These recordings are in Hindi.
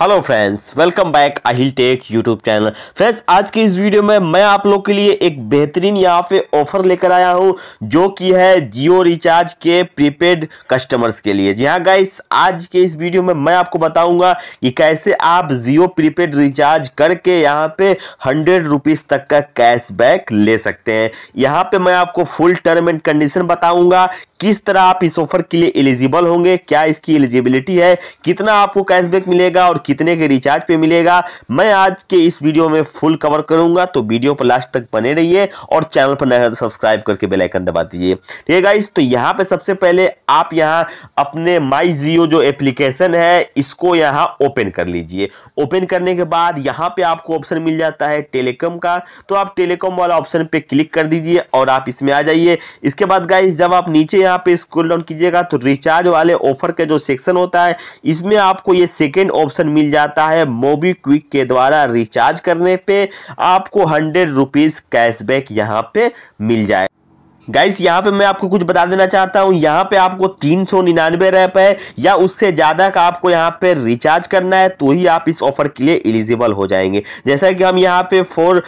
hello friends welcome back Ahil tech YouTube channel friends आज के इस वीडियो में मैं आप लोग के लिए एक बेहतरीन यहाँ पे ऑफर लेकर आया हूँ जो कि है जियो रिचार्ज के प्रीपेड कस्टमर्स के लिए जी हाँ गाइस आज के इस वीडियो में मैं आपको बताऊंगा कि कैसे आप जियो प्रीपेड रिचार्ज करके यहाँ पे हंड्रेड रुपीज़ तक का कैशबैक ले सकते हैं यहाँ पर मैं आपको फुल टर्म एंड कंडीशन बताऊँगा किस तरह आप इस ऑफर के लिए एलिजिबल होंगे क्या इसकी एलिजिबिलिटी है कितना आपको कैशबैक मिलेगा और कितने के रिचार्ज पे मिलेगा मैं आज के इस वीडियो में फुल कवर करूंगा तो वीडियो पर लास्ट तक बने रहिए और चैनल पर नया सब्सक्राइब तो करके बेलाइकन दबा दीजिए ठीक है गाइस तो यहाँ पे सबसे पहले आप यहाँ अपने माई जियो जो एप्लीकेशन है इसको यहाँ ओपन कर लीजिए ओपन करने के बाद यहाँ पे आपको ऑप्शन मिल जाता है टेलीकॉम का तो आप टेलीकॉम वाला ऑप्शन पे क्लिक कर दीजिए और आप इसमें आ जाइए इसके बाद गाइस जब आप नीचे यहाँ पे स्क्रॉल डाउन कीजिएगा तो रिचार्ज वाले ऑफर का जो सेक्शन होता है इसमें आपको ये सेकेंड ऑप्शन मिल जाता है मोबीक्विक के द्वारा रिचार्ज करने पे आपको हंड्रेड रुपीज़ कैशबैक यहाँ पे मिल जाए गाइस यहाँ पे मैं आपको कुछ बता देना चाहता हूँ यहाँ पे आपको तीन सौ निन्यानवे रैप है या उससे ज़्यादा का आपको यहाँ पे रिचार्ज करना है तो ही आप इस ऑफर के लिए एलिजिबल हो जाएंगे जैसा कि हम यहाँ पे फोर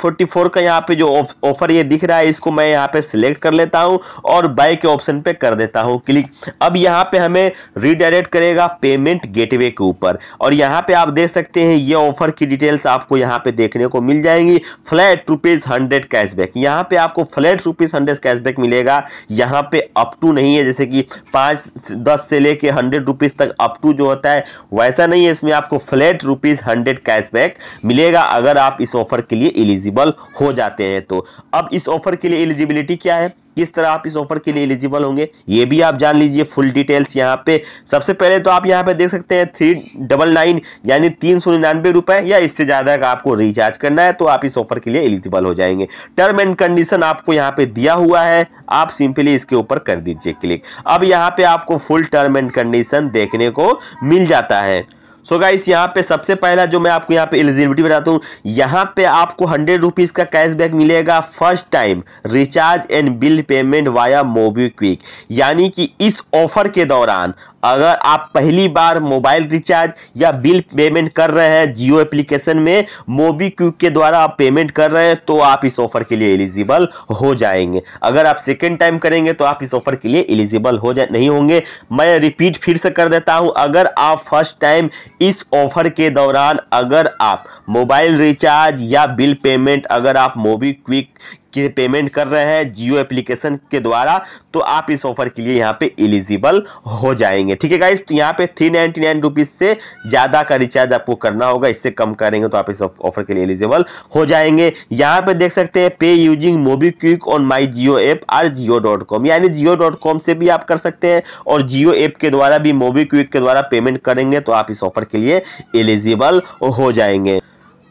फोर्टी फोर का यहाँ पे जो ऑफर ये दिख रहा है इसको मैं यहाँ पे सिलेक्ट कर लेता हूँ और बाय के ऑप्शन पे कर देता हूँ क्लिक अब यहाँ पे हमें रिडायरेक्ट करेगा पेमेंट गेटवे के ऊपर और यहाँ पे आप देख सकते हैं ये ऑफर की डिटेल्स आपको यहाँ पे देखने को मिल जाएंगी फ्लैट रुपीज़ हंड्रेड कैशबैक यहाँ पे आपको फ्लैट रुपीज़ हंड्रेड कैशबैक मिलेगा यहाँ पे अप टू नहीं है जैसे कि पाँच दस से लेके हंड्रेड रुपीज़ तक अप टू जो होता है वैसा नहीं है इसमें आपको फ्लैट रुपीज़ हंड्रेड कैशबैक मिलेगा अगर आप इस ऑफर के लिए एलिजिबल हो जाते हैं तो अब इस ऑफर के लिए एलिजिबिलिटी क्या है किस तरह आप इस ऑफर के लिए एलिजिबल होंगे ये भी आप जान लीजिए फुल डिटेल्स यहाँ पे सबसे पहले तो आप यहाँ पे देख सकते हैं थ्री डबल नाइन यानी तीन सौ निन्यानवे रुपए या इससे ज़्यादा का आपको रिचार्ज करना है तो आप इस ऑफर के लिए एलिजिबल हो जाएंगे टर्म एंड कंडीशन आपको यहाँ पे दिया हुआ है आप सिंपली इसके ऊपर कर दीजिए क्लिक अब यहाँ पे आपको फुल टर्म एंड कंडीशन देखने को मिल जाता है सो गाइस यहाँ पे सबसे पहला जो मैं आपको यहाँ पे एलिजिबिलिटी बताता हूँ यहाँ पे आपको हंड्रेड रुपीज़ का कैशबैक मिलेगा first time recharge and bill payment via MobiKwik यानी कि इस ऑफर के दौरान अगर आप पहली बार मोबाइल रिचार्ज या बिल पेमेंट कर रहे हैं जियो एप्लीकेशन में मोबीक्विक के द्वारा आप पेमेंट कर रहे हैं तो आप इस ऑफर के लिए एलिजिबल हो जाएंगे अगर आप सेकेंड टाइम करेंगे तो आप इस ऑफर के लिए एलिजिबल हो जाए नहीं होंगे मैं रिपीट फिर से कर देता हूँ अगर आप फर्स्ट टाइम इस ऑफर के दौरान अगर आप मोबाइल रिचार्ज या बिल पेमेंट अगर आप मोबीक्विक की पेमेंट कर रहे हैं जियो एप्लीकेशन के द्वारा तो आप इस ऑफर के लिए यहाँ पे एलिजिबल हो जाएंगे ठीक है गाइज तो यहाँ पे थ्री नाइनटी नाइन रुपीज़ से ज़्यादा का रिचार्ज आपको करना होगा इससे कम करेंगे तो आप इस ऑफर के लिए एलिजिबल हो जाएंगे यहाँ पे देख सकते हैं pay using MobiKwik on my Jio app or Jio dot com यानी जियो डॉट कॉम से भी आप कर सकते हैं और जियो एप के द्वारा भी मोबी क्विक के द्वारा पेमेंट करेंगे तो आप इस ऑफर के लिए एलिजिबल हो जाएंगे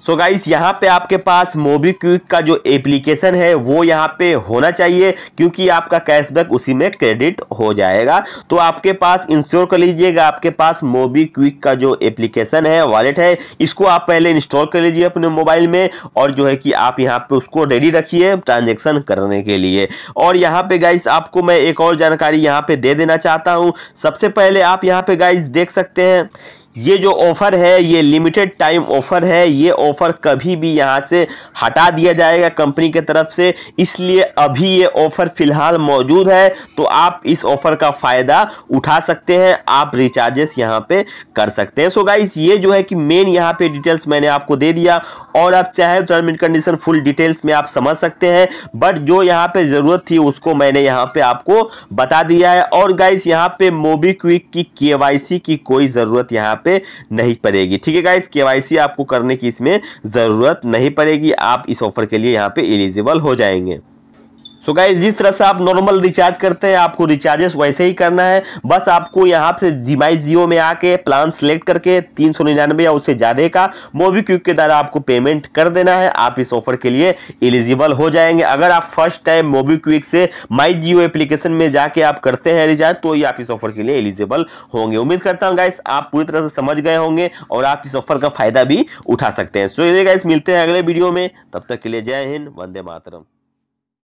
सो गाइस यहाँ पे आपके पास मोबीक्विक का जो एप्लीकेशन है वो यहाँ पे होना चाहिए क्योंकि आपका कैशबैक उसी में क्रेडिट हो जाएगा तो आपके पास इंस्टॉल कर लीजिएगा आपके पास मोबीक्विक का जो एप्लीकेशन है वॉलेट है इसको आप पहले इंस्टॉल कर लीजिए अपने मोबाइल में और जो है कि आप यहाँ पे उसको रेडी रखिए ट्रांजेक्शन करने के लिए और यहाँ पे गाइस आपको मैं एक और जानकारी यहाँ पे दे देना चाहता हूँ सबसे पहले आप यहाँ पे गाइस देख सकते हैं ये जो ऑफ़र है ये लिमिटेड टाइम ऑफ़र है ये ऑफ़र कभी भी यहाँ से हटा दिया जाएगा कंपनी के तरफ से इसलिए अभी ये ऑफ़र फ़िलहाल मौजूद है तो आप इस ऑफ़र का फ़ायदा उठा सकते हैं आप रिचार्जेस यहाँ पे कर सकते हैं सो so गाइस ये जो है कि मेन यहाँ पे डिटेल्स मैंने आपको दे दिया और आप चाहे term and condition full details में आप समझ सकते हैं बट जो यहाँ पर ज़रूरत थी उसको मैंने यहाँ पर आपको बता दिया है और गाइस यहाँ पर मोबी की के की कोई ज़रूरत यहाँ पे नहीं पड़ेगी ठीक है गाइस के आपको करने की इसमें ज़रूरत नहीं पड़ेगी आप इस ऑफर के लिए यहाँ पे एलिजिबल हो जाएंगे सो so गाइज जिस तरह से आप नॉर्मल रिचार्ज करते हैं आपको रिचार्जेस वैसे ही करना है बस आपको यहाँ से जी माई जियो में आके प्लान सेलेक्ट करके तीन सौ निन्यानवे या उससे ज़्यादा का मोबीक्विक के द्वारा आपको पेमेंट कर देना है आप इस ऑफर के लिए एलिजिबल हो जाएंगे अगर आप फर्स्ट टाइम मोबीक्विक से माई जियो एप्लीकेशन में जाके आप करते हैं रिचार्ज तो ही आप इस ऑफर के लिए एलिजिबल होंगे उम्मीद करता हूँ गाइस आप पूरी तरह से समझ गए होंगे और आप इस ऑफर का फायदा भी उठा सकते हैं सो ये गाइस मिलते हैं अगले वीडियो में तब तक के लिए जय हिंद वंदे मातरम